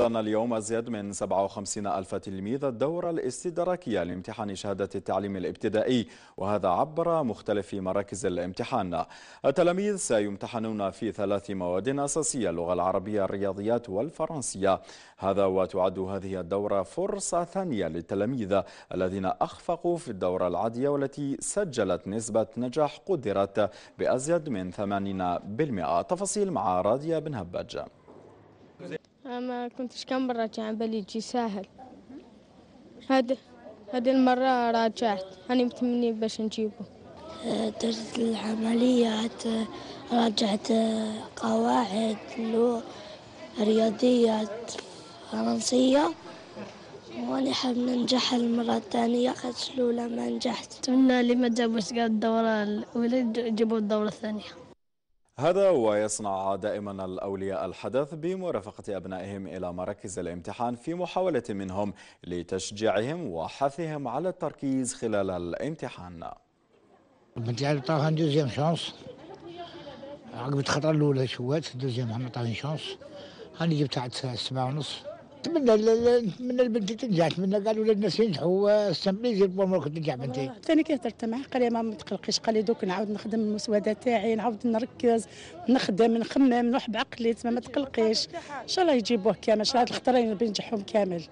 حضرنا اليوم أزيد من 57 ألف تلميذ الدورة الاستدراكية لامتحان شهادة التعليم الابتدائي وهذا عبر مختلف مراكز الامتحان التلاميذ سيمتحنون في ثلاث مواد أساسية اللغة العربية الرياضيات والفرنسية هذا وتعد هذه الدورة فرصة ثانية للتلاميذ الذين أخفقوا في الدورة العادية والتي سجلت نسبة نجاح قدرت بأزيد من 80% تفاصيل مع راديا بن هباج ما كنتش كم راجع على بالي يجي ساهل هاد هاد المرة راجعت أنا متمني باش نجيبه درت العمليات راجعت آه، قواعد لو رياضيات فرنسية وأنا حاب ننجح المرة الثانية خاطر الأولى ما نجحت. تمنى لي ما جابوش الدورة الأولى يجيبوا الدورة الثانية. هذا ويصنع دائما الأولياء الحدث بمرافقة أبنائهم إلى مراكز الامتحان في محاولة منهم لتشجيعهم وحثهم على التركيز خلال الامتحان بنتي على طاها دوزيام شانس عقبت خطرة الأولى شوات دوزيام عم طاها شونس هاني جبتها عاد سبعة ونص نتمنى نتمنى البنت تنجح نتمنى قالوا الناس ينجحوا السمبليزي بومرك تنجح بنتي ثاني آه، كي هضرت معاه قال لي ما تقلقيش قال لي دوك نعاود نخدم المسوده تاعي نعاود نركز نخدم نخمم نروح بعقلي ما تقلقيش ان شاء الله يجيبوه كامل ان شاء الله هاد الخطرين بينجحهم كامل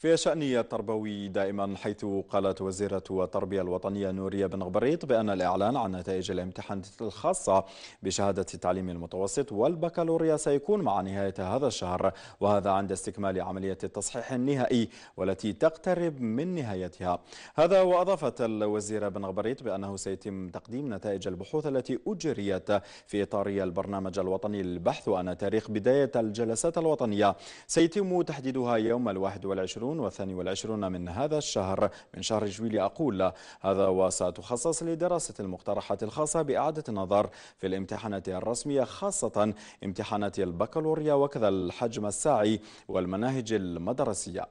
في شأن التربوي دائما حيث قالت وزيرة التربية الوطنية نورية بن غبريط بأن الإعلان عن نتائج الامتحانات الخاصة بشهادة التعليم المتوسط والبكالوريا سيكون مع نهاية هذا الشهر وهذا عند استكمال عملية التصحيح النهائي والتي تقترب من نهايتها هذا وأضافت الوزيرة بن غبريط بأنه سيتم تقديم نتائج البحوث التي أجريت في إطار البرنامج الوطني للبحث وأن تاريخ بداية الجلسات الوطنية سيتم تحديدها يوم الواحد والعشرون كانون والثاني والعشرون من هذا الشهر من شهر جويلي أقول هذا وستخصص لدراسة المقترحات الخاصة بإعادة النظر في الامتحانات الرسمية خاصة امتحانات البكالوريا وكذا الحجم الساعي والمناهج المدرسية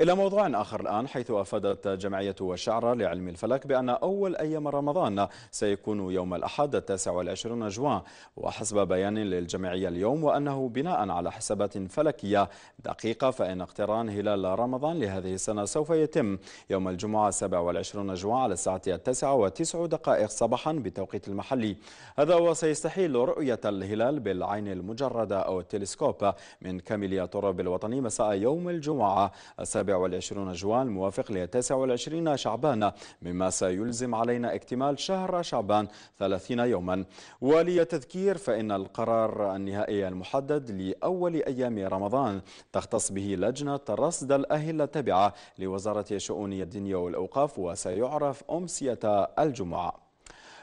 إلى موضوع آخر الآن حيث أفادت جمعية وشعرة لعلم الفلك بأن أول أيام رمضان سيكون يوم الأحد التاسع والعشرون جوان وحسب بيان للجمعية اليوم وأنه بناء على حسابات فلكية دقيقة فإن اقتران هلال رمضان لهذه السنة سوف يتم يوم الجمعة 27 جوان على الساعة التاسعة وتسع دقائق صباحا بالتوقيت المحلي هذا وسيستحيل رؤية الهلال بالعين المجردة أو التلسكوب من كاميليا تراب الوطني مساء يوم الجمعة السابع والعشرون جوان الموافق للتاسع والعشرين شعبان مما سيلزم علينا اكتمال شهر شعبان 30 يوما وللتذكير فإن القرار النهائي المحدد لأول أيام رمضان تختص به لجنة رصد الأهل التابعة لوزارة شؤون الدنيا والأوقاف وسيعرف أمسية الجمعة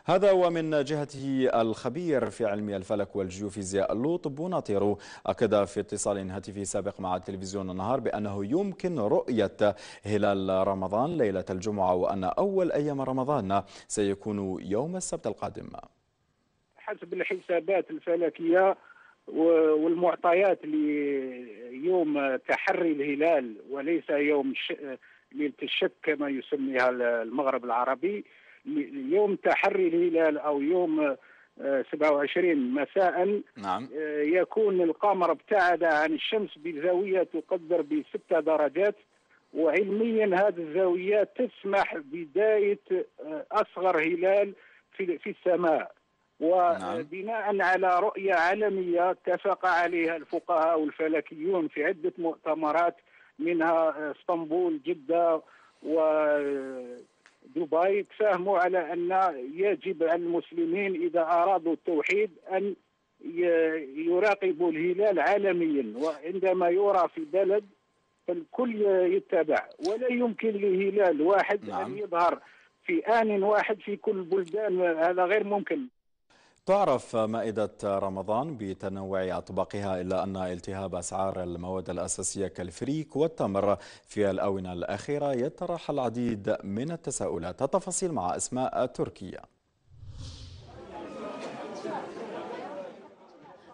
هذا ومن جهته الخبير في علم الفلك والجيوفيزياء اللوط بوناطيرو أكد في اتصال هاتفي سابق مع تلفزيون النهار بأنه يمكن رؤية هلال رمضان ليلة الجمعة وأن أول أيام رمضان سيكون يوم السبت القادم حسب الحسابات الفلكية والمعطيات ليوم تحري الهلال وليس يوم ليله الشك كما يسميها المغرب العربي يوم تحري الهلال او يوم 27 آه، مساء نعم. آه، يكون القمر ابتعد عن الشمس بزاويه تقدر بستة درجات وعلميا هذه الزاويات تسمح بدايه آه، اصغر هلال في في السماء نعم. وبناء على رؤيه عالميه اتفق عليها الفقهاء والفلكيون في عده مؤتمرات منها اسطنبول جده و دبي تفاهموا على ان يجب على المسلمين اذا ارادوا التوحيد ان يراقبوا الهلال عالميا وعندما يرى في بلد فالكل يتبع ولا يمكن لهلال واحد نعم. ان يظهر في ان واحد في كل البلدان هذا غير ممكن تعرف مائدة رمضان بتنوع أطباقها إلا أن التهاب أسعار المواد الأساسية كالفريك والتمر في الآونة الأخيرة يطرح العديد من التساؤلات التفاصيل مع أسماء تركيا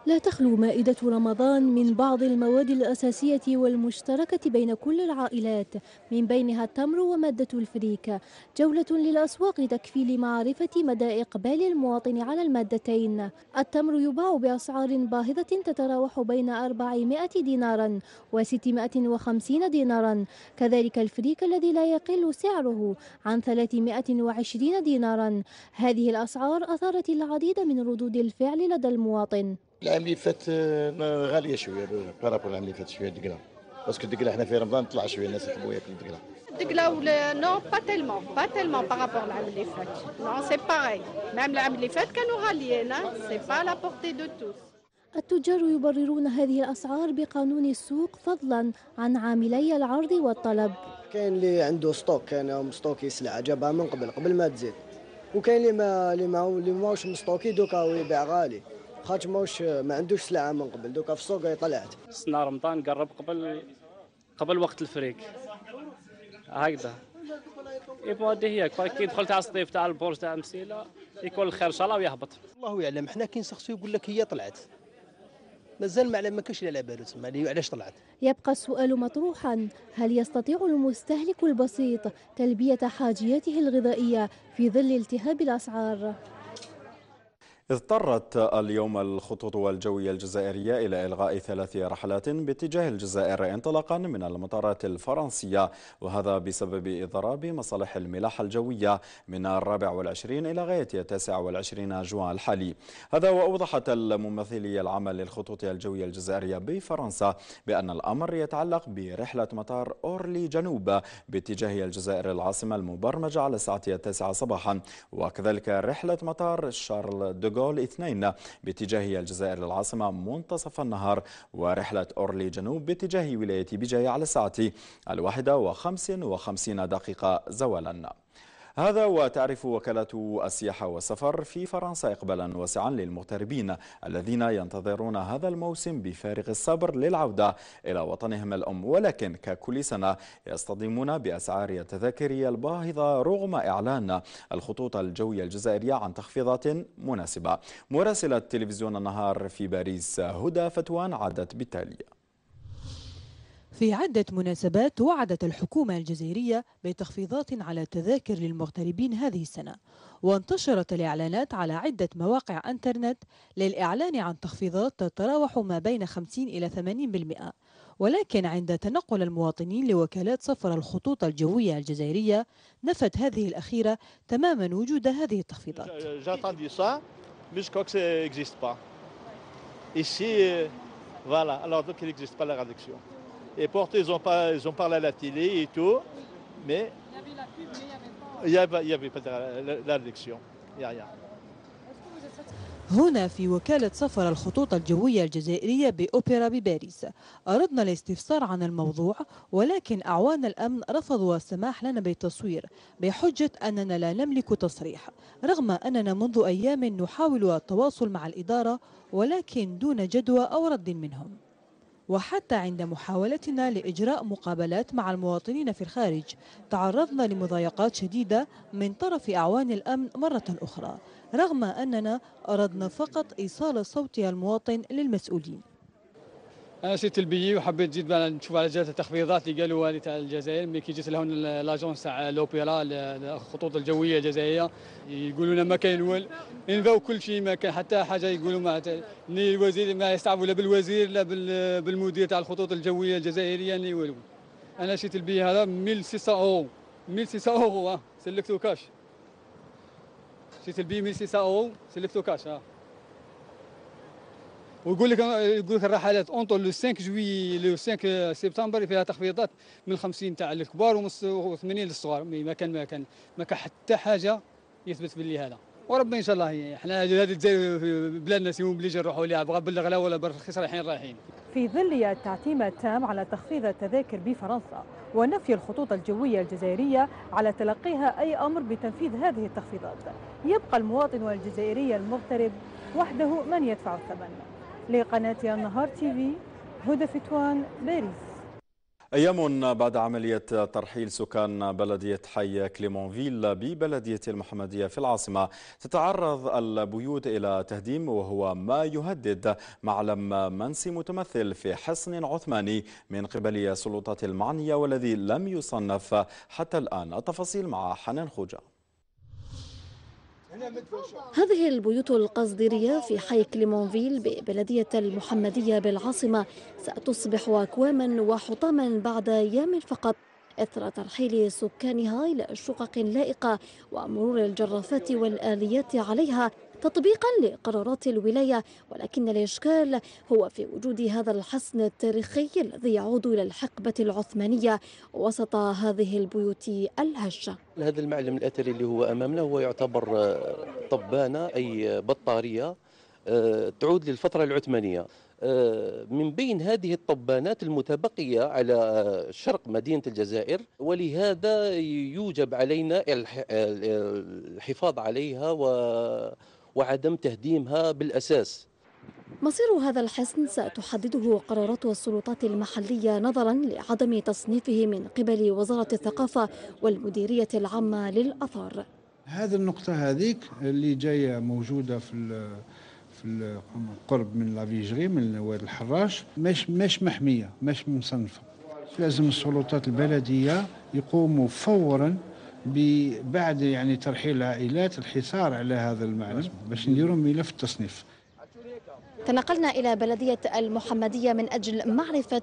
لا تخلو مائدة رمضان من بعض المواد الأساسية والمشتركة بين كل العائلات من بينها التمر ومادة الفريك جولة للأسواق تكفي لمعرفة مدى إقبال المواطن على المادتين التمر يباع بأسعار باهظة تتراوح بين 400 دينارا و650 دينارا كذلك الفريك الذي لا يقل سعره عن 320 دينارا هذه الأسعار أثارت العديد من ردود الفعل لدى المواطن العام اللي فات آه، غاليه شويه بارابول العام اللي فات شويه الدقله باسكو الدقله حنا في رمضان طلع شويه الناس يحبوا ياكلوا الدقله الدقله ولا نو با تيلمون با تيلمون بارابول العام اللي فات نو سي باغي العام اللي فات كانوا غاليين سي با لا بورتي دو توس التجار يبررون هذه الأسعار بقانون السوق فضلا عن عاملي العرض والطلب كاين اللي عنده ستوك كان مستوكي سلعة جابها من قبل قبل ما تزيد وكاين اللي ما اللي ما اللي ماهوش مستوكي دوكا ويبيع غالي خاطش ماهوش ما عندوش سلعه من قبل دوكا في السوق طلعت سنا رمضان قرب قبل قبل وقت الفريق هكذا بو هذه هي كي يدخل تاع الصيف تاع البورج تاع مسيله يكون الخير ان شاء الله ويهبط الله يعلم حنا كاين شخص يقول لك هي طلعت مازال ما على ما كاش على بالو تما علاش طلعت يبقى السؤال مطروحا هل يستطيع المستهلك البسيط تلبيه حاجياته الغذائيه في ظل التهاب الاسعار اضطرت اليوم الخطوط الجوية الجزائرية إلى إلغاء ثلاث رحلات باتجاه الجزائر انطلاقا من المطارات الفرنسية وهذا بسبب إضراب مصالح الملاحة الجوية من الرابع والعشرين إلى غاية التاسع والعشرين جوان الحالي هذا وأوضحت الممثلية العامة للخطوط الجوية الجزائرية بفرنسا بأن الأمر يتعلق برحلة مطار أورلي جنوب باتجاه الجزائر العاصمة المبرمجة على الساعة التاسعة صباحا وكذلك رحلة مطار شارل دوغ جول اثنين باتجاه الجزائر العاصمة منتصف النهار ورحلة أورلي جنوب باتجاه ولاية بجاية على الساعة الواحدة وخمس وخمسين دقيقة زوالا هذا وتعرف وكالة السياحة والسفر في فرنسا إقبالا واسعا للمغتربين الذين ينتظرون هذا الموسم بفارغ الصبر للعودة إلى وطنهم الأم ولكن ككل سنة يصطدمون بأسعار التذاكر الباهظة رغم إعلان الخطوط الجوية الجزائرية عن تخفيضات مناسبة مراسلة تلفزيون النهار في باريس هدى فتوان عادت بالتالي في عدة مناسبات وعدت الحكومة الجزائرية بتخفيضات على التذاكر للمغتربين هذه السنة وانتشرت الإعلانات على عدة مواقع أنترنت للإعلان عن تخفيضات تتراوح ما بين 50 إلى 80% ولكن عند تنقل المواطنين لوكالات سفر الخطوط الجوية الجزائرية نفت هذه الأخيرة تماما وجود هذه التخفيضات Ici, euh, voilà, alors donc il n'existe pas la réduction. Et pourtant, ils ont, parlent, ils ont parlé à la télé et tout. Mais il y avait la pub, mais il n'y avait, pas... Il n'y avait, avait pas la réduction. Il n'y a rien. هنا في وكالة سفر الخطوط الجوية الجزائرية بأوبرا بباريس أردنا الاستفسار عن الموضوع ولكن أعوان الأمن رفضوا السماح لنا بالتصوير بحجة أننا لا نملك تصريح رغم أننا منذ أيام نحاول التواصل مع الإدارة ولكن دون جدوى أو رد منهم وحتى عند محاولتنا لإجراء مقابلات مع المواطنين في الخارج تعرضنا لمضايقات شديدة من طرف أعوان الأمن مرة أخرى رغم أننا أردنا فقط إيصال صوت المواطن للمسؤولين انا سيت البيي وحبيت جيت نشوف على جهه التخفيضات اللي قالوا لي تاع الجزائر ملي كي جيت لهون لاجونس تاع لوبيرا الخطوط الجويه الجزائريه يقولوا لنا ما كاين ول انذوا كل شيء ما كان حتى حاجه يقولوا ما ني الوزير ما يستعبوا لا بالوزير لا بالمدير تاع الخطوط الجويه الجزائريه ني والو انا شيت البيي هذا 1600 اورو 1600 اورو سلكتو كاش شيت البيي 1600 اورو سلكتو كاش ها آه. ويقول لك يقول لك الرحلات اونطو لو 5 جوي لو 5 سبتمبر فيها تخفيضات من 50 تاع الكبار و80 للصغار ما كان ما كان ما كان حتى حاجه يثبت باللي هذا وربنا ان شاء الله احنا هذه الجزائر بلادنا سيمون بليج نروحوا لها بغا بلغ لا ولا برخيص رايحين رايحين في ظل التعتيم التام على تخفيض التذاكر بفرنسا ونفي الخطوط الجوية الجزائرية على تلقيها أي أمر بتنفيذ هذه التخفيضات يبقى المواطن الجزائري المغترب وحده من يدفع الثمن لقناة النهار تيفي هدى فتوان باريس أيام بعد عملية ترحيل سكان بلدية حي كليمونفيل ببلدية المحمدية في العاصمة تتعرض البيوت إلى تهديم وهو ما يهدد معلم منسي متمثل في حصن عثماني من قبل السلطات المعنية والذي لم يصنف حتى الآن التفاصيل مع حنان خوجة هذه البيوت القصديرية في حي كليمونفيل ببلدية المحمدية بالعاصمة ستصبح أكواما وحطاما بعد أيام فقط إثر ترحيل سكانها إلى شقق لائقة ومرور الجرافات والآليات عليها تطبيقا لقرارات الولاية ولكن الإشكال هو في وجود هذا الحصن التاريخي الذي يعود إلى الحقبة العثمانية وسط هذه البيوت الهشة هذا المعلم الأثري اللي هو أمامنا هو يعتبر طبانة أي بطارية آه، تعود للفترة العثمانية آه، من بين هذه الطبانات المتبقية على شرق مدينة الجزائر ولهذا يوجب علينا آه، الحفاظ عليها و وعدم تهديمها بالأساس مصير هذا الحصن ستحدده قرارات السلطات المحلية نظرا لعدم تصنيفه من قبل وزارة الثقافة والمديرية العامة للأثار هذه النقطة هذيك اللي جاية موجودة في في القرب من لافيجري من واد الحراش مش مش محمية مش مصنفة لازم السلطات البلدية يقوموا فورا بعد يعني ترحيل العائلات الحصار على هذا المعنى باش نديروا ملف التصنيف تنقلنا إلى بلدية المحمدية من أجل معرفة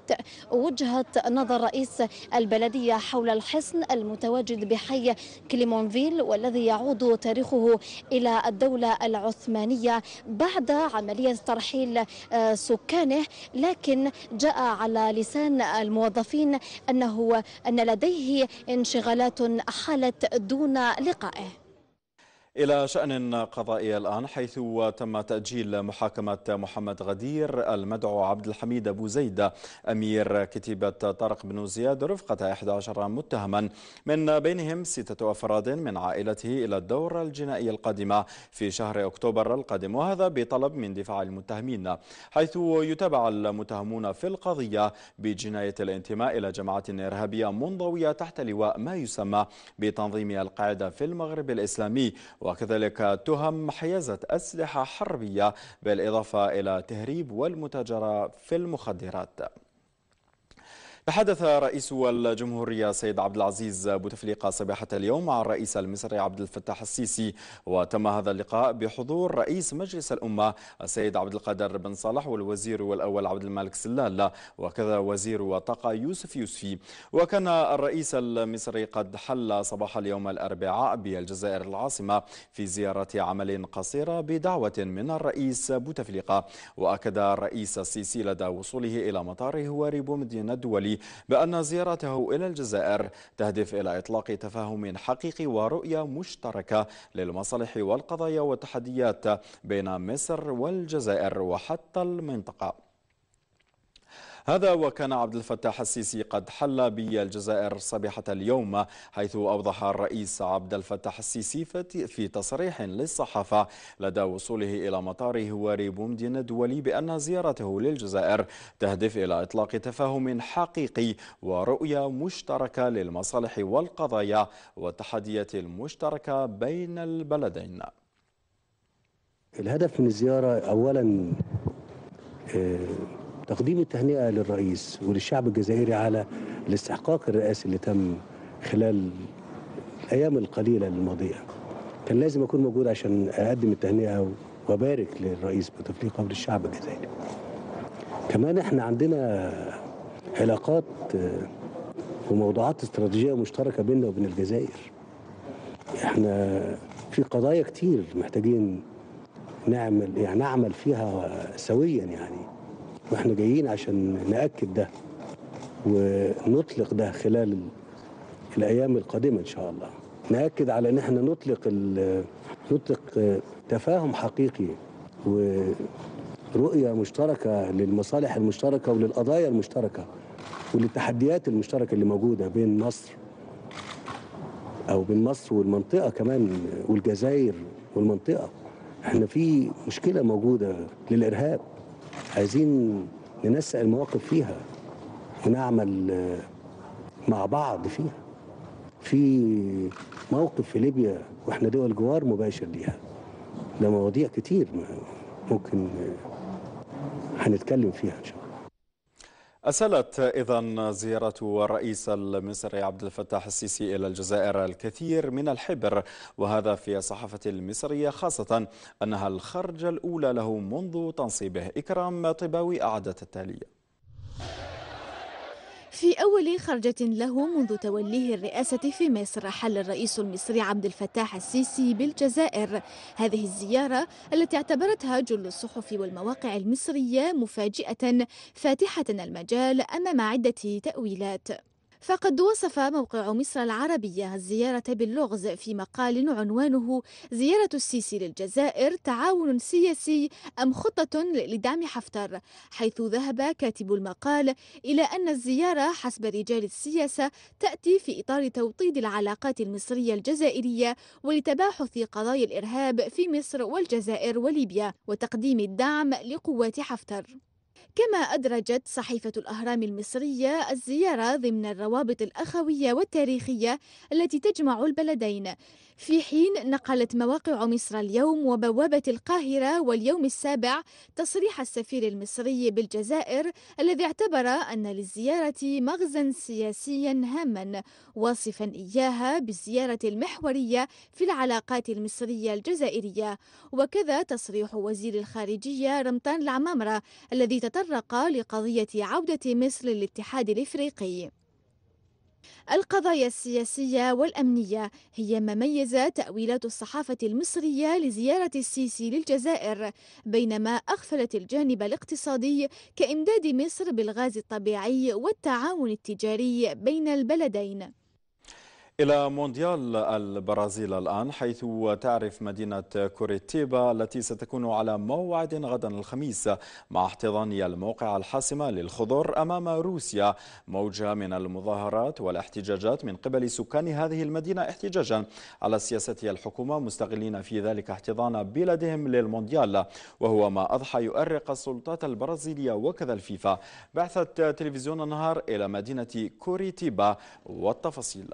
وجهة نظر رئيس البلدية حول الحصن المتواجد بحي كليمونفيل والذي يعود تاريخه إلى الدولة العثمانية بعد عملية ترحيل آه، سكانه لكن جاء على لسان الموظفين أنه أن لديه انشغالات حالت دون لقائه إلى شأن قضائي الآن حيث تم تأجيل محاكمة محمد غدير المدعو عبد الحميد أبو زيد أمير كتيبة طارق بن زياد رفقة 11 متهما من بينهم ستة أفراد من عائلته إلى الدورة الجنائية القادمة في شهر أكتوبر القادم وهذا بطلب من دفاع المتهمين حيث يتابع المتهمون في القضية بجناية الانتماء إلى جماعة إرهابية منضوية تحت لواء ما يسمى بتنظيم القاعدة في المغرب الإسلامي وكذلك تهم حيازة أسلحة حربية بالإضافة إلى تهريب والمتاجرة في المخدرات تحدث رئيس الجمهورية سيد عبد العزيز بوتفليقة صباحة اليوم مع الرئيس المصري عبد الفتاح السيسي وتم هذا اللقاء بحضور رئيس مجلس الأمة السيد عبد القادر بن صالح والوزير الأول عبد الملك سلالة وكذا وزير الطاقة يوسف يوسفي وكان الرئيس المصري قد حل صباح اليوم الأربعاء بالجزائر العاصمة في زيارة عمل قصيرة بدعوة من الرئيس بوتفليقة وأكد الرئيس السيسي لدى وصوله إلى مطار هواري بومدين الدولي بأن زيارته إلى الجزائر تهدف إلى إطلاق تفاهم حقيقي ورؤية مشتركة للمصالح والقضايا والتحديات بين مصر والجزائر وحتى المنطقة هذا وكان عبد الفتاح السيسي قد حل بالجزائر صبيحة اليوم حيث أوضح الرئيس عبد الفتاح السيسي في تصريح للصحافة لدى وصوله إلى مطار هواري بومدين الدولي بأن زيارته للجزائر تهدف إلى إطلاق تفاهم حقيقي ورؤية مشتركة للمصالح والقضايا والتحديات المشتركة بين البلدين الهدف من الزيارة أولا آه، تقديم التهنئة للرئيس وللشعب الجزائري على الاستحقاق الرئاسي اللي تم خلال الأيام القليلة الماضية كان لازم أكون موجود عشان أقدم التهنئة وأبارك للرئيس بتفليقه وللشعب الجزائري كمان احنا عندنا علاقات آه، وموضوعات استراتيجية مشتركة بيننا وبين الجزائر احنا في قضايا كتير محتاجين نعمل يعني نعمل فيها سويا يعني واحنا جايين عشان ناكد ده ونطلق ده خلال الايام القادمه ان شاء الله ناكد على ان احنا نطلق نطلق تفاهم حقيقي ورؤيه مشتركه للمصالح المشتركه وللقضايا المشتركه وللتحديات المشتركه اللي موجوده بين مصر او بين مصر والمنطقه كمان والجزائر والمنطقه احنا في مشكله موجوده للارهاب عايزين ننسق المواقف فيها ونعمل آه، مع بعض فيها في موقف في ليبيا واحنا دول جوار مباشر ليها ده مواضيع كتير ممكن آه، هنتكلم فيها ان شاء الله أسالت إذا زيارة الرئيس المصري عبد الفتاح السيسي إلى الجزائر الكثير من الحبر وهذا في الصحافة المصرية خاصة أنها الخرجة الأولى له منذ تنصيبه إكرام طباوي أعدت التالية في أول خرجة له منذ توليه الرئاسة في مصر حل الرئيس المصري عبد الفتاح السيسي بالجزائر هذه الزيارة التي اعتبرتها جل الصحف والمواقع المصرية مفاجئة فاتحة المجال أمام عدة تأويلات فقد وصف موقع مصر العربية الزيارة باللغز في مقال عنوانه زيارة السيسي للجزائر تعاون سياسي أم خطة لدعم حفتر حيث ذهب كاتب المقال إلى أن الزيارة حسب رجال السياسة تأتي في إطار توطيد العلاقات المصرية الجزائرية ولتباحث قضايا الإرهاب في مصر والجزائر وليبيا وتقديم الدعم لقوات حفتر كما أدرجت صحيفة الأهرام المصرية الزيارة ضمن الروابط الأخوية والتاريخية التي تجمع البلدين في حين نقلت مواقع مصر اليوم وبوابة القاهرة واليوم السابع تصريح السفير المصري بالجزائر الذي اعتبر أن للزيارة مغزا سياسيا هاما واصفا إياها بالزيارة المحورية في العلاقات المصرية الجزائرية وكذا تصريح وزير الخارجية رمطان العمامرة الذي تطرق لقضية عودة مصر للاتحاد الإفريقي القضايا السياسية والأمنية هي ما ميز تأويلات الصحافة المصرية لزيارة السيسي للجزائر بينما أغفلت الجانب الاقتصادي كإمداد مصر بالغاز الطبيعي والتعاون التجاري بين البلدين إلى مونديال البرازيل الآن حيث تعرف مدينة كوريتيبا التي ستكون على موعد غدا الخميس مع احتضان الموقع الحاسمة للخضر أمام روسيا موجة من المظاهرات والاحتجاجات من قبل سكان هذه المدينة احتجاجا على سياسة الحكومة مستغلين في ذلك احتضان بلادهم للمونديال وهو ما أضحى يؤرق السلطات البرازيلية وكذا الفيفا بعثت تلفزيون النهار إلى مدينة كوريتيبا والتفاصيل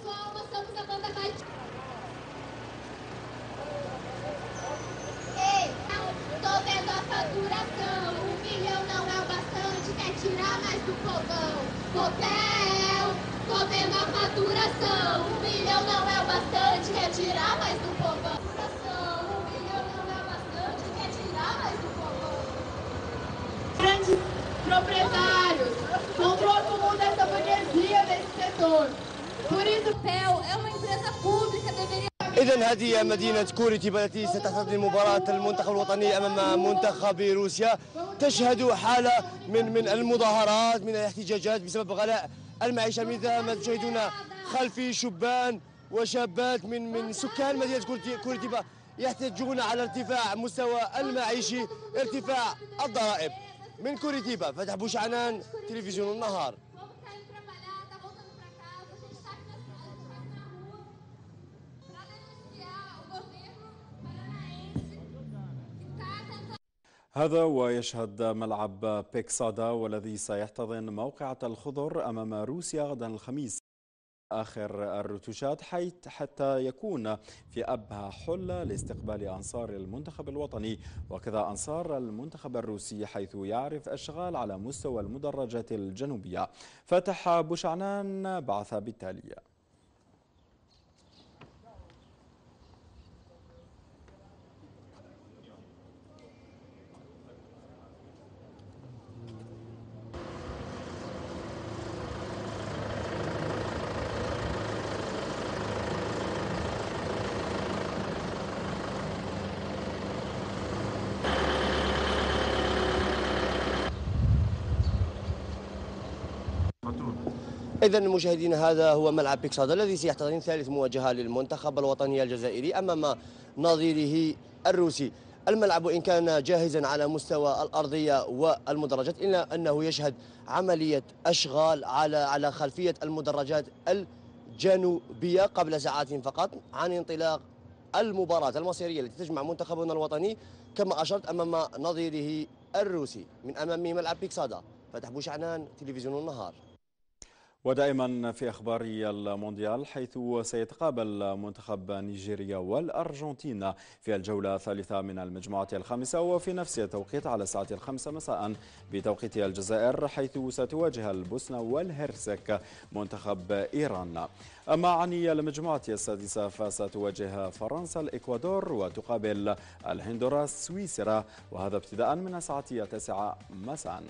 pessoal, somos a banda mais. Ei, não, tô vendo a faturação. Um milhão não é o bastante, quer tirar mais do fogão. Hotel, tô vendo a faturação. Um milhão não é o bastante, quer tirar mais do fogão. Um milhão não é o bastante, quer tirar mais do fogão. Grandes proprietários, comprou todo mundo essa burguesia nesse setor. إذا هذه مدينة تيبا التي ستحتضن مباراة المنتخب الوطني أمام منتخب روسيا تشهد حالة من من المظاهرات من الاحتجاجات بسبب غلاء المعيشة مثل ما تشاهدون خلفي شبان وشابات من من سكان مدينة تيبا يحتجون على ارتفاع مستوى المعيشي ارتفاع الضرائب من كوريتيبا فتح بوشعنان تلفزيون النهار هذا ويشهد ملعب بيكسادا والذي سيحتضن موقعة الخضر أمام روسيا غدا الخميس آخر الرتوشات حيث حتى يكون في أبهى حلة لاستقبال أنصار المنتخب الوطني وكذا أنصار المنتخب الروسي حيث يعرف أشغال على مستوى المدرجات الجنوبية فتح بوشعنان بعث بالتالية إذا مشاهدين هذا هو ملعب بيكس هذا الذي سيحتضن ثالث مواجهة للمنتخب الوطني الجزائري أمام نظيره الروسي الملعب إن كان جاهزا على مستوى الأرضية والمدرجات إلا أنه يشهد عملية أشغال على على خلفية المدرجات الجنوبية قبل ساعات فقط عن انطلاق المباراة المصيرية التي تجمع منتخبنا الوطني كما أشرت أمام نظيره الروسي من أمام ملعب بيكسادا فتح بوشعنان تلفزيون النهار ودائما في أخبار المونديال حيث سيتقابل منتخب نيجيريا والأرجنتين في الجولة الثالثة من المجموعة الخامسة وفي نفس التوقيت على الساعة الخامسة مساء بتوقيت الجزائر حيث ستواجه البوسنة والهرسك منتخب إيران أما عن المجموعة السادسة فستواجه فرنسا الإكوادور وتقابل الهندوراس سويسرا وهذا ابتداء من الساعة التاسعة مساء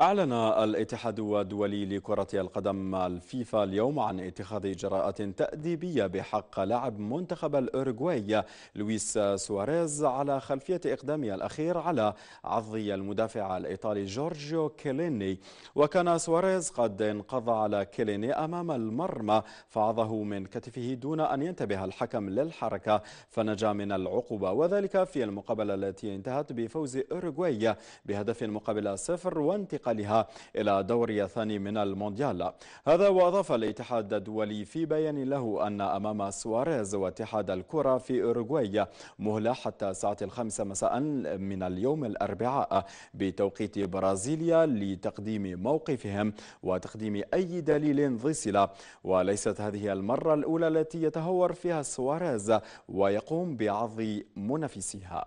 أعلن الاتحاد الدولي لكرة القدم الفيفا اليوم عن اتخاذ إجراءات تأديبية بحق لاعب منتخب الأوروغواي لويس سواريز على خلفية إقدامه الأخير على عضي المدافع الإيطالي جورجيو كيليني وكان سواريز قد انقض على كيليني أمام المرمى فعضه من كتفه دون أن ينتبه الحكم للحركة فنجا من العقوبة وذلك في المقابلة التي انتهت بفوز أوروغواي بهدف مقابل صفر وانتقال انتقالها إلى دوري الثاني من المونديال هذا وأضاف الاتحاد الدولي في بيان له أن أمام سواريز واتحاد الكرة في أوروغواي مهلة حتى الساعة الخامسة مساء من اليوم الأربعاء بتوقيت برازيليا لتقديم موقفهم وتقديم أي دليل ذي صلة وليست هذه المرة الأولى التي يتهور فيها سواريز ويقوم بعض منافسيها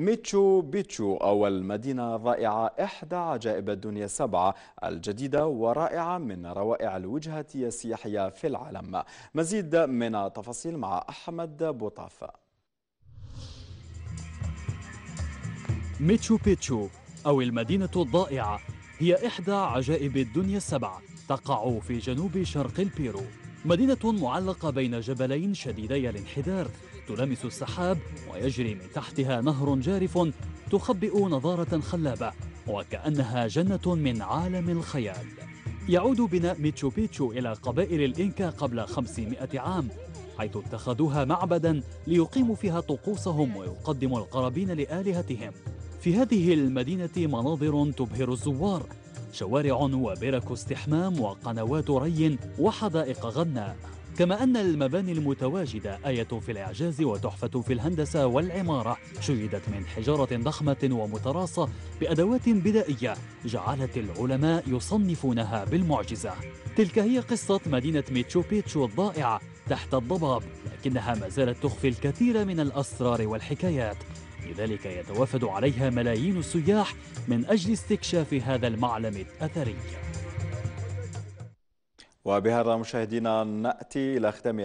ميتشو بيتشو أو المدينة الرائعة إحدى عجائب الدنيا السبعة الجديدة ورائعة من روائع الوجهة السياحية في العالم مزيد من التفاصيل مع أحمد بوطافة ميتشو بيتشو أو المدينة الضائعة هي إحدى عجائب الدنيا السبعة تقع في جنوب شرق البيرو مدينة معلقة بين جبلين شديدي الانحدار تلامس السحاب ويجري من تحتها نهر جارف تخبئ نظارة خلابة وكأنها جنة من عالم الخيال يعود بناء ميتشو بيتشو إلى قبائل الإنكا قبل 500 عام حيث اتخذوها معبدا ليقيموا فيها طقوسهم ويقدموا القرابين لآلهتهم في هذه المدينة مناظر تبهر الزوار شوارع وبرك استحمام وقنوات ري وحدائق غناء كما أن المباني المتواجدة آية في الإعجاز وتحفة في الهندسة والعمارة شيدت من حجارة ضخمة ومتراصة بأدوات بدائية جعلت العلماء يصنفونها بالمعجزة تلك هي قصة مدينة ميتشو بيتشو الضائعة تحت الضباب لكنها ما زالت تخفي الكثير من الأسرار والحكايات لذلك يتوافد عليها ملايين السياح من أجل استكشاف هذا المعلم الأثري وبهذا مشاهدينا نأتي إلى ختام